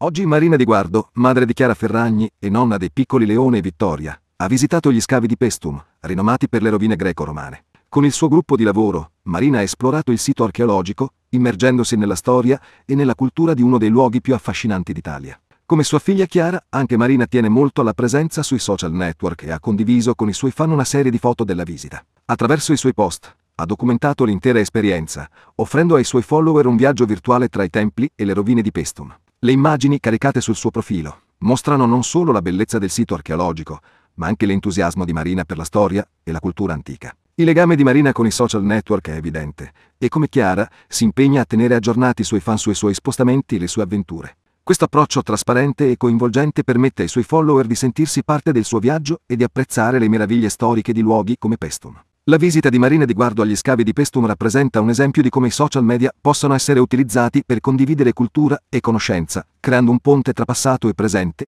Oggi Marina di Guardo, madre di Chiara Ferragni e nonna dei piccoli Leone e Vittoria, ha visitato gli scavi di Pestum, rinomati per le rovine greco-romane. Con il suo gruppo di lavoro, Marina ha esplorato il sito archeologico, immergendosi nella storia e nella cultura di uno dei luoghi più affascinanti d'Italia. Come sua figlia Chiara, anche Marina tiene molto alla presenza sui social network e ha condiviso con i suoi fan una serie di foto della visita. Attraverso i suoi post, ha documentato l'intera esperienza, offrendo ai suoi follower un viaggio virtuale tra i templi e le rovine di Pestum. Le immagini caricate sul suo profilo mostrano non solo la bellezza del sito archeologico, ma anche l'entusiasmo di Marina per la storia e la cultura antica. Il legame di Marina con i social network è evidente e come Chiara si impegna a tenere aggiornati i suoi fan sui suoi spostamenti e le sue avventure. Questo approccio trasparente e coinvolgente permette ai suoi follower di sentirsi parte del suo viaggio e di apprezzare le meraviglie storiche di luoghi come Pestum. La visita di Marina di Guardo agli scavi di Pestum rappresenta un esempio di come i social media possono essere utilizzati per condividere cultura e conoscenza, creando un ponte tra passato e presente,